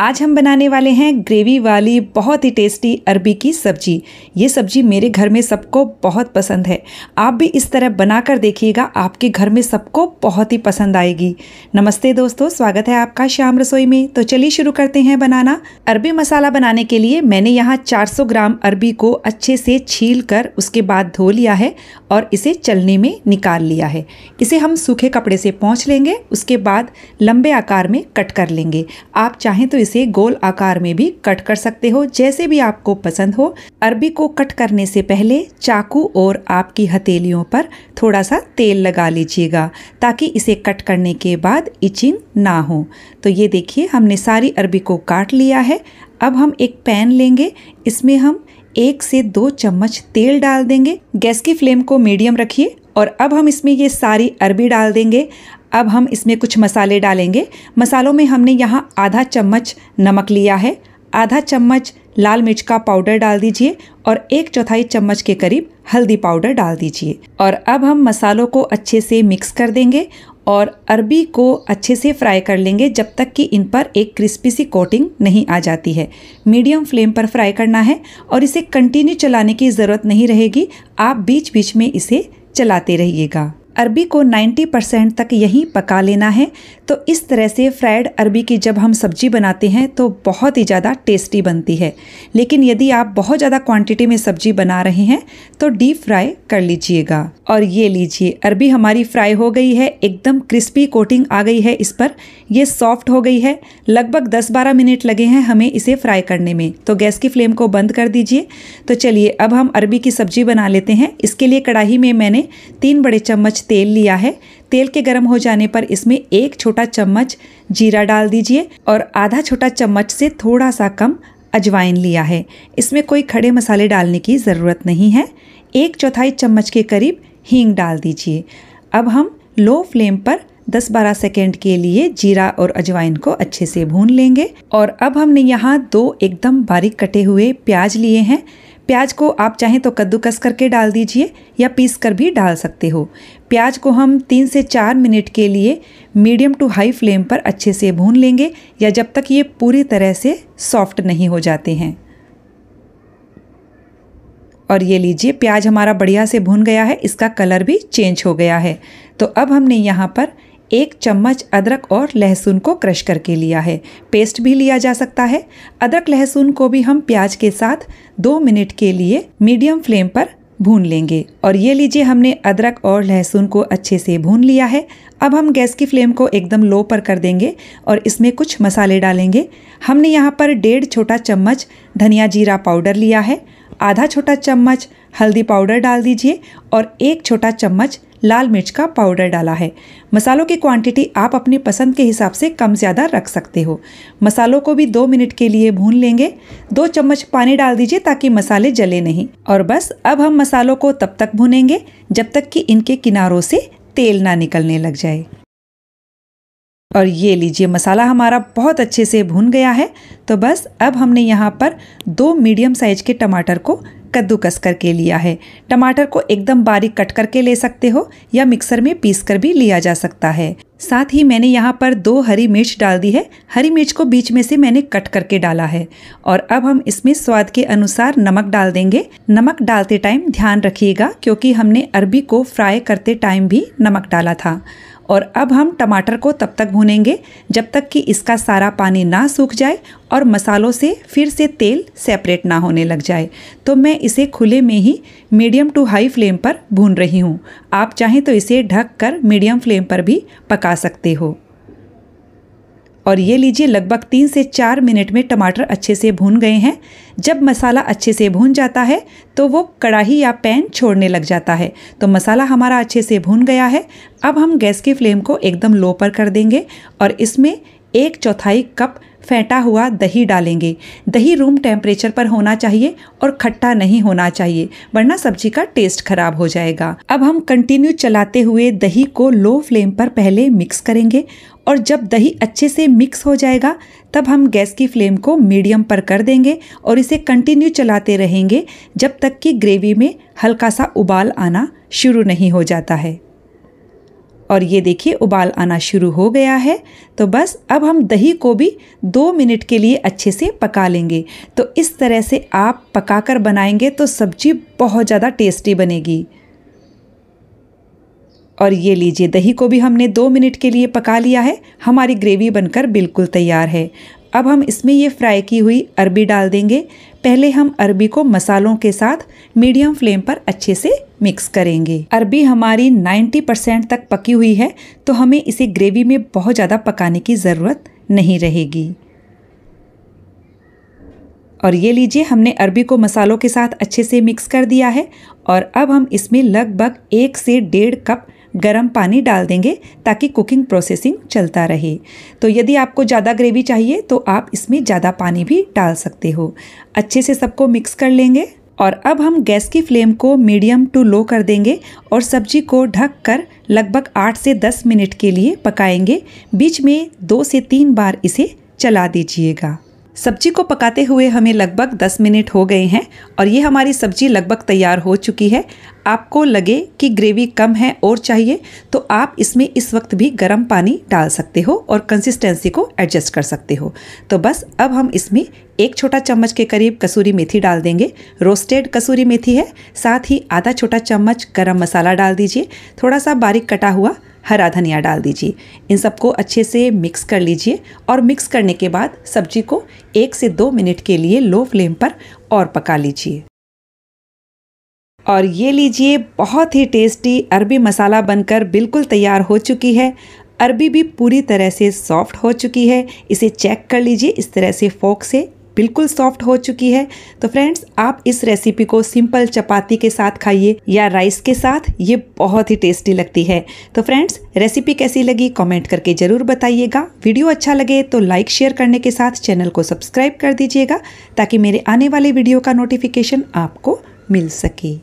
आज हम बनाने वाले हैं ग्रेवी वाली बहुत ही टेस्टी अरबी की सब्जी ये सब्जी मेरे घर में सबको बहुत पसंद है आप भी इस तरह बना कर देखिएगा आपके घर में सबको बहुत ही पसंद आएगी नमस्ते दोस्तों स्वागत है आपका श्याम रसोई में तो चलिए शुरू करते हैं बनाना अरबी मसाला बनाने के लिए मैंने यहाँ चार ग्राम अरबी को अच्छे से छील कर उसके बाद धो लिया है और इसे चलने में निकाल लिया है इसे हम सूखे कपड़े से पहुँच लेंगे उसके बाद लंबे आकार में कट कर लेंगे आप चाहें तो इसे गोल आकार में भी कट कर सकते हो जैसे भी आपको पसंद हो अरबी को कट करने से पहले चाकू और आपकी हथेलियों पर थोड़ा सा तेल लगा लीजिएगा ताकि इसे कट करने के बाद इचिंग ना हो तो ये देखिए हमने सारी अरबी को काट लिया है अब हम एक पैन लेंगे इसमें हम एक से दो चम्मच तेल डाल देंगे गैस की फ्लेम को मीडियम रखिए और अब हम इसमें ये सारी अरबी डाल देंगे अब हम इसमें कुछ मसाले डालेंगे मसालों में हमने यहाँ आधा चम्मच नमक लिया है आधा चम्मच लाल मिर्च का पाउडर डाल दीजिए और एक चौथाई चम्मच के करीब हल्दी पाउडर डाल दीजिए और अब हम मसालों को अच्छे से मिक्स कर देंगे और अरबी को अच्छे से फ्राई कर लेंगे जब तक कि इन पर एक क्रिस्पी सी कोटिंग नहीं आ जाती है मीडियम फ्लेम पर फ्राई करना है और इसे कंटिन्यू चलाने की ज़रूरत नहीं रहेगी आप बीच बीच में इसे चलाते रहिएगा अरबी को 90 परसेंट तक यहीं पका लेना है तो इस तरह से फ्राइड अरबी की जब हम सब्जी बनाते हैं तो बहुत ही ज़्यादा टेस्टी बनती है लेकिन यदि आप बहुत ज़्यादा क्वांटिटी में सब्जी बना रहे हैं तो डीप फ्राई कर लीजिएगा और ये लीजिए अरबी हमारी फ्राई हो गई है एकदम क्रिस्पी कोटिंग आ गई है इस पर यह सॉफ्ट हो गई है लगभग 10-12 मिनट लगे हैं हमें इसे फ्राई करने में तो गैस की फ्लेम को बंद कर दीजिए तो चलिए अब हम अरबी की सब्जी बना लेते हैं इसके लिए कढ़ाही में मैंने तीन बड़े चम्मच तेल लिया है तेल के गर्म हो जाने पर इसमें एक छोटा चम्मच जीरा डाल दीजिए और आधा छोटा चम्मच से थोड़ा सा कम अजवाइन लिया है इसमें कोई खड़े मसाले डालने की ज़रूरत नहीं है एक चौथाई चम्मच के करीब हींग डाल दीजिए अब हम लो फ्लेम पर 10-12 सेकेंड के लिए जीरा और अजवाइन को अच्छे से भून लेंगे और अब हमने यहाँ दो एकदम बारीक कटे हुए प्याज लिए हैं प्याज को आप चाहें तो कद्दूकस करके डाल दीजिए या पीस कर भी डाल सकते हो प्याज को हम तीन से चार मिनट के लिए मीडियम टू हाई फ्लेम पर अच्छे से भून लेंगे या जब तक ये पूरी तरह से सॉफ्ट नहीं हो जाते हैं और ये लीजिए प्याज हमारा बढ़िया से भून गया है इसका कलर भी चेंज हो गया है तो अब हमने यहाँ पर एक चम्मच अदरक और लहसुन को क्रश करके लिया है पेस्ट भी लिया जा सकता है अदरक लहसुन को भी हम प्याज के साथ दो मिनट के लिए मीडियम फ्लेम पर भून लेंगे और ये लीजिए हमने अदरक और लहसुन को अच्छे से भून लिया है अब हम गैस की फ्लेम को एकदम लो पर कर देंगे और इसमें कुछ मसाले डालेंगे हमने यहाँ पर डेढ़ छोटा चम्मच धनिया जीरा पाउडर लिया है आधा छोटा चम्मच हल्दी पाउडर डाल दीजिए और एक छोटा चम्मच लाल मिर्च का पाउडर डाला है मसालों की क्वांटिटी आप अपनी पसंद के हिसाब से कम ज़्यादा रख सकते हो मसालों को भी दो मिनट के लिए भून लेंगे दो चम्मच पानी डाल दीजिए ताकि मसाले जले नहीं और बस अब हम मसालों को तब तक भूनेंगे जब तक कि इनके किनारों से तेल ना निकलने लग जाए और ये लीजिए मसाला हमारा बहुत अच्छे से भून गया है तो बस अब हमने यहाँ पर दो मीडियम साइज के टमाटर को कद्दूकस करके लिया है टमाटर को एकदम बारीक कट करके ले सकते हो या मिक्सर में पीस कर भी लिया जा सकता है साथ ही मैंने यहाँ पर दो हरी मिर्च डाल दी है हरी मिर्च को बीच में से मैंने कट करके डाला है और अब हम इसमें स्वाद के अनुसार नमक डाल देंगे नमक डालते टाइम ध्यान रखिएगा क्योंकि हमने अरबी को फ्राई करते टाइम भी नमक डाला था और अब हम टमाटर को तब तक भूनेंगे जब तक कि इसका सारा पानी ना सूख जाए और मसालों से फिर से तेल सेपरेट ना होने लग जाए तो मैं इसे खुले में ही मीडियम टू हाई फ्लेम पर भून रही हूँ आप चाहें तो इसे ढक कर मीडियम फ्लेम पर भी पका सकते हो और ये लीजिए लगभग तीन से चार मिनट में टमाटर अच्छे से भून गए हैं जब मसाला अच्छे से भून जाता है तो वो कड़ाही या पैन छोड़ने लग जाता है तो मसाला हमारा अच्छे से भून गया है अब हम गैस की फ्लेम को एकदम लो पर कर देंगे और इसमें एक चौथाई कप फेंटा हुआ दही डालेंगे दही रूम टेम्परेचर पर होना चाहिए और खट्टा नहीं होना चाहिए वरना सब्जी का टेस्ट खराब हो जाएगा अब हम कंटिन्यू चलाते हुए दही को लो फ्लेम पर पहले मिक्स करेंगे और जब दही अच्छे से मिक्स हो जाएगा तब हम गैस की फ्लेम को मीडियम पर कर देंगे और इसे कंटिन्यू चलाते रहेंगे जब तक कि ग्रेवी में हल्का सा उबाल आना शुरू नहीं हो जाता है और ये देखिए उबाल आना शुरू हो गया है तो बस अब हम दही को भी दो मिनट के लिए अच्छे से पका लेंगे तो इस तरह से आप पका कर बनाएंगे तो सब्जी बहुत ज़्यादा टेस्टी बनेगी और ये लीजिए दही को भी हमने दो मिनट के लिए पका लिया है हमारी ग्रेवी बनकर बिल्कुल तैयार है अब हम इसमें ये फ्राई की हुई अरबी डाल देंगे पहले हम अरबी को मसालों के साथ मीडियम फ्लेम पर अच्छे से मिक्स करेंगे अरबी हमारी 90 परसेंट तक पकी हुई है तो हमें इसे ग्रेवी में बहुत ज़्यादा पकाने की ज़रूरत नहीं रहेगी और ये लीजिए हमने अरबी को मसालों के साथ अच्छे से मिक्स कर दिया है और अब हम इसमें लगभग एक से डेढ़ कप गर्म पानी डाल देंगे ताकि कुकिंग प्रोसेसिंग चलता रहे तो यदि आपको ज़्यादा ग्रेवी चाहिए तो आप इसमें ज़्यादा पानी भी डाल सकते हो अच्छे से सबको मिक्स कर लेंगे और अब हम गैस की फ्लेम को मीडियम टू लो कर देंगे और सब्जी को ढक कर लगभग आठ से दस मिनट के लिए पकाएंगे बीच में दो से तीन बार इसे चला दीजिएगा सब्जी को पकाते हुए हमें लगभग 10 मिनट हो गए हैं और ये हमारी सब्जी लगभग तैयार हो चुकी है आपको लगे कि ग्रेवी कम है और चाहिए तो आप इसमें इस वक्त भी गर्म पानी डाल सकते हो और कंसिस्टेंसी को एडजस्ट कर सकते हो तो बस अब हम इसमें एक छोटा चम्मच के करीब कसूरी मेथी डाल देंगे रोस्टेड कसूरी मेथी है साथ ही आधा छोटा चम्मच गरम मसाला डाल दीजिए थोड़ा सा बारीक कटा हुआ हरा धनिया डाल दीजिए इन सबको अच्छे से मिक्स कर लीजिए और मिक्स करने के बाद सब्जी को एक से दो मिनट के लिए लो फ्लेम पर और पका लीजिए और ये लीजिए बहुत ही टेस्टी अरबी मसाला बनकर बिल्कुल तैयार हो चुकी है अरबी भी पूरी तरह से सॉफ्ट हो चुकी है इसे चेक कर लीजिए इस तरह से फोक से बिल्कुल सॉफ्ट हो चुकी है तो फ्रेंड्स आप इस रेसिपी को सिंपल चपाती के साथ खाइए या राइस के साथ ये बहुत ही टेस्टी लगती है तो फ्रेंड्स रेसिपी कैसी लगी कमेंट करके ज़रूर बताइएगा वीडियो अच्छा लगे तो लाइक शेयर करने के साथ चैनल को सब्सक्राइब कर दीजिएगा ताकि मेरे आने वाले वीडियो का नोटिफिकेशन आपको मिल सके